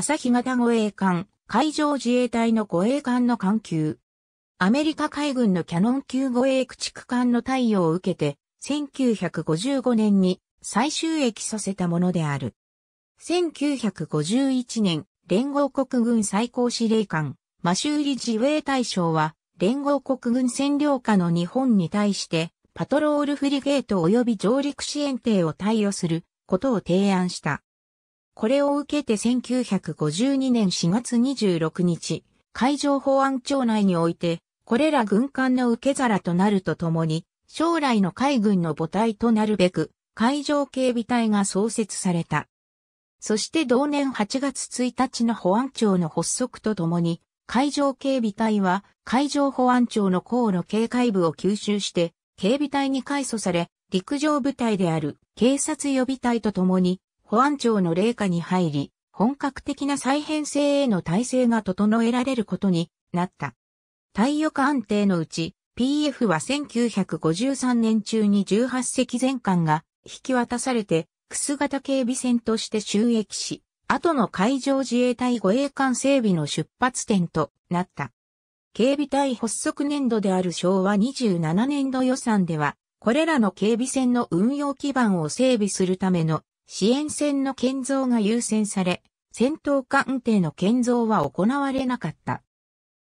朝日型護衛艦、海上自衛隊の護衛艦の艦級。アメリカ海軍のキャノン級護衛駆逐艦の対応を受けて、1955年に最終役させたものである。1951年、連合国軍最高司令官、マシューリ自衛隊将は、連合国軍占領下の日本に対して、パトロールフリゲート及び上陸支援艇を貸与することを提案した。これを受けて1952年4月26日、海上保安庁内において、これら軍艦の受け皿となるとともに、将来の海軍の母体となるべく、海上警備隊が創設された。そして同年8月1日の保安庁の発足とともに、海上警備隊は海上保安庁の航路警戒部を吸収して、警備隊に改組され、陸上部隊である警察予備隊とともに保安庁の霊下に入り、本格的な再編成への体制が整えられることになった。体力安定のうち、PF は1953年中に18隻全艦が引き渡されて、ス型警備船として収益し、後の海上自衛隊護衛艦整備の出発点となった。警備隊発足年度である昭和27年度予算では、これらの警備船の運用基盤を整備するための支援船の建造が優先され、戦闘艦艇の建造は行われなかった。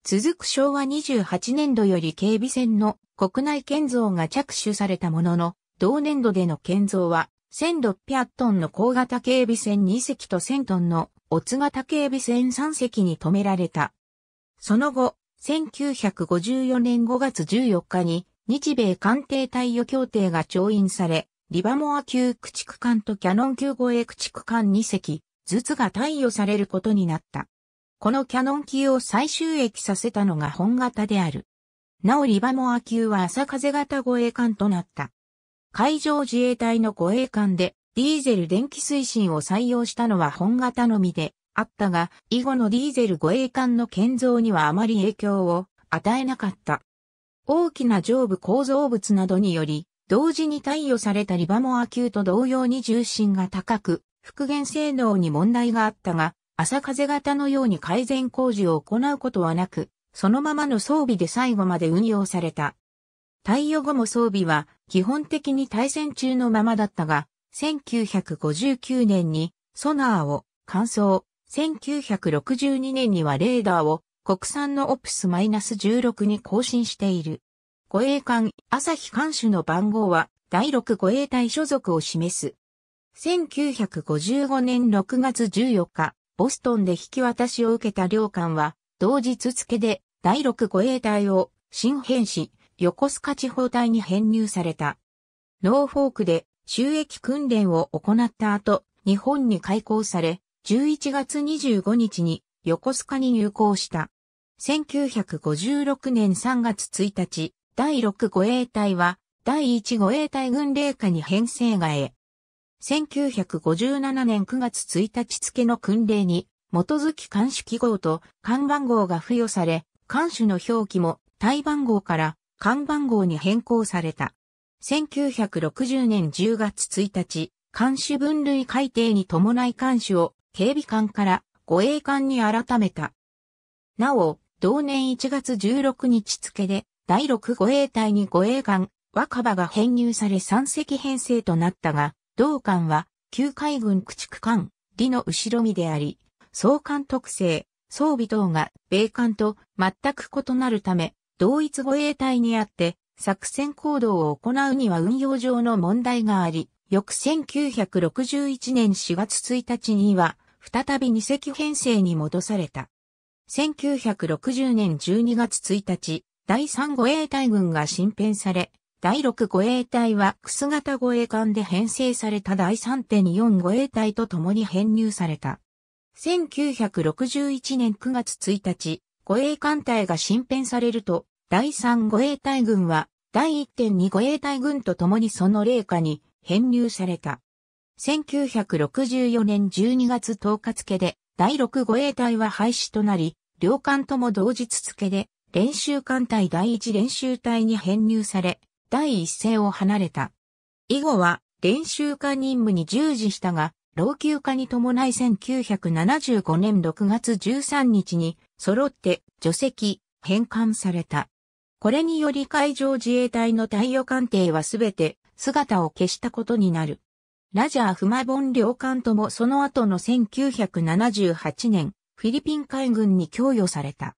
続く昭和28年度より警備船の国内建造が着手されたものの、同年度での建造は、1600トンの高型警備船2隻と1000トンのオツ型警備船3隻に止められた。その後、1954年5月14日に日米艦艇対応協定が調印され、リバモア級駆逐艦とキャノン級護衛駆逐艦2隻、ずつが貸与されることになった。このキャノン級を最終益させたのが本型である。なおリバモア級は朝風型護衛艦となった。海上自衛隊の護衛艦でディーゼル電気推進を採用したのは本型のみであったが、以後のディーゼル護衛艦の建造にはあまり影響を与えなかった。大きな上部構造物などにより、同時に貸与されたリバモア級と同様に重心が高く、復元性能に問題があったが、朝風型のように改善工事を行うことはなく、そのままの装備で最後まで運用された。対応後も装備は基本的に対戦中のままだったが、1959年にソナーを乾燥、1962年にはレーダーを国産のオプス -16 に更新している。護衛艦朝日艦首の番号は第6護衛隊所属を示す。1955年6月14日、ボストンで引き渡しを受けた両艦は、同日付で第6護衛隊を新編し、横須賀地方隊に編入された。ノーフォークで収益訓練を行った後、日本に開港され、11月25日に横須賀に入港した。1956年3月1日、第6護衛隊は、第1護衛隊軍令下に編成がえ。1957年9月1日付の訓令に、基づき監視記号と看番号が付与され、監視の表記も、対番号から看番号に変更された。1960年10月1日、監視分類改定に伴い監視を警備官から護衛官に改めた。なお、同年1月16日付で第六護衛隊に護衛艦、若葉が編入され三隻編成となったが、同艦は、旧海軍駆逐艦、李の後ろ身であり、総監督制、装備等が米艦と全く異なるため、同一護衛隊にあって、作戦行動を行うには運用上の問題があり、翌1961年4月1日には、再び二隻編成に戻された。1960年12月1日、第3護衛隊軍が新編され、第6護衛隊はス型護衛艦で編成された第3.24護衛隊と共に編入された。1961年9月1日、護衛艦隊が新編されると、第3護衛隊軍は第1.2護衛隊軍と共にその霊下に編入された。1964年12月10日付で第6護衛隊は廃止となり、両艦とも同日付で練習艦隊第一練習隊に編入され、第一線を離れた。以後は練習艦任務に従事したが、老朽化に伴い1975年6月13日に揃って除籍、返還された。これにより海上自衛隊の太陽艦艇はすべて姿を消したことになる。ラジャー・フマボン領艦ともその後の1978年、フィリピン海軍に供与された。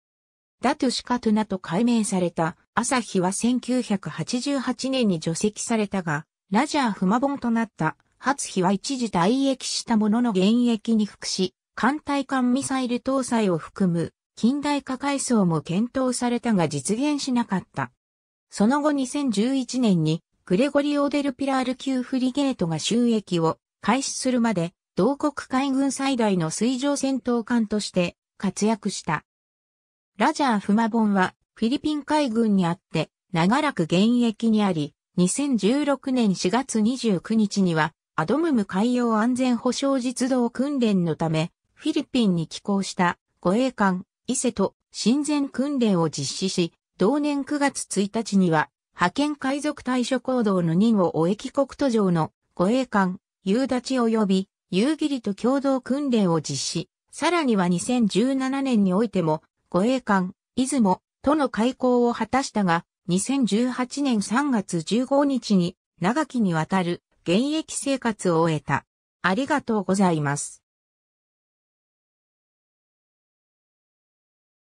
ダトゥシカトゥナと改名された、朝日は1988年に除籍されたが、ラジャー不満本となった、初日は一時退役したものの現役に服し、艦隊艦ミサイル搭載を含む近代化改装も検討されたが実現しなかった。その後2011年にグレゴリオ・デル・ピラール級フリゲートが収益を開始するまで同国海軍最大の水上戦闘艦として活躍した。ラジャー・フマボンはフィリピン海軍にあって長らく現役にあり、2016年4月29日にはアドムム海洋安全保障実動訓練のためフィリピンに寄港した護衛艦伊勢と親善訓練を実施し、同年9月1日には派遣海賊対処行動の任を終え帰国途上の護衛艦夕立及び夕霧と共同訓練を実施。さらには2017年においても護衛艦、出雲、との開港を果たしたが、2018年3月15日に長きにわたる現役生活を終えた。ありがとうございます。